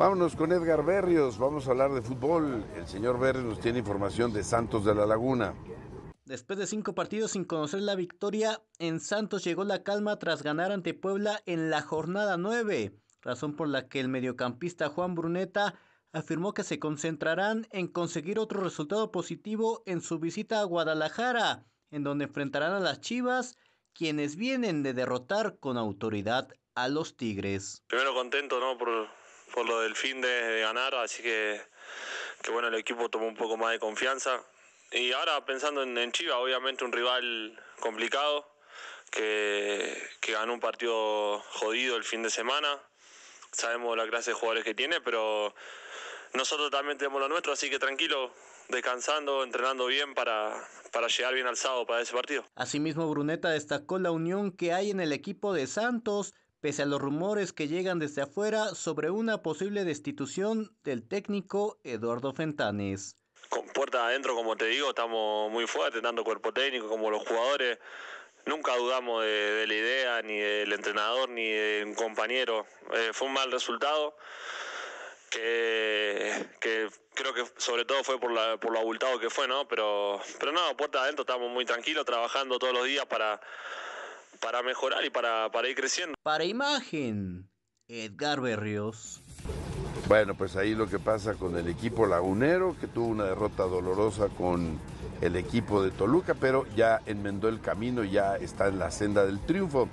Vámonos con Edgar Berrios, vamos a hablar de fútbol. El señor Berrios nos tiene información de Santos de la Laguna. Después de cinco partidos sin conocer la victoria, en Santos llegó la calma tras ganar ante Puebla en la jornada 9, razón por la que el mediocampista Juan Bruneta afirmó que se concentrarán en conseguir otro resultado positivo en su visita a Guadalajara, en donde enfrentarán a las Chivas, quienes vienen de derrotar con autoridad a los Tigres. Primero contento, ¿no? por lo del fin de, ganar, así que, bueno, el equipo tomó un poco más de confianza. Y ahora pensando en, en Chivas, obviamente un rival complicado, que, ganó un partido jodido el fin de semana. Sabemos la clase de jugadores que tiene, pero nosotros también tenemos lo nuestro, así que tranquilo, descansando, entrenando bien para, para llegar bien alzado para ese partido. Asimismo, Bruneta destacó la unión que hay en el equipo de Santos, pese a los rumores que llegan desde afuera sobre una posible destitución del técnico Eduardo Fentanes. Con puerta adentro, como te digo, estamos muy fuertes, tanto cuerpo técnico como los jugadores. Nunca dudamos de, la idea, ni del entrenador, ni de un compañero. Eh, fue un mal resultado que, creo que sobre todo fue por, lo abultado que fue, ¿no? Pero, pero no, puerta adentro estamos muy tranquilos, trabajando todos los días para, para mejorar y para, para ir creciendo. Para imagen, Edgar Berrios. Bueno, pues ahí lo que pasa con el equipo lagunero, que tuvo una derrota dolorosa con el equipo de Toluca, pero ya enmendó el camino, ya está en la senda del triunfo.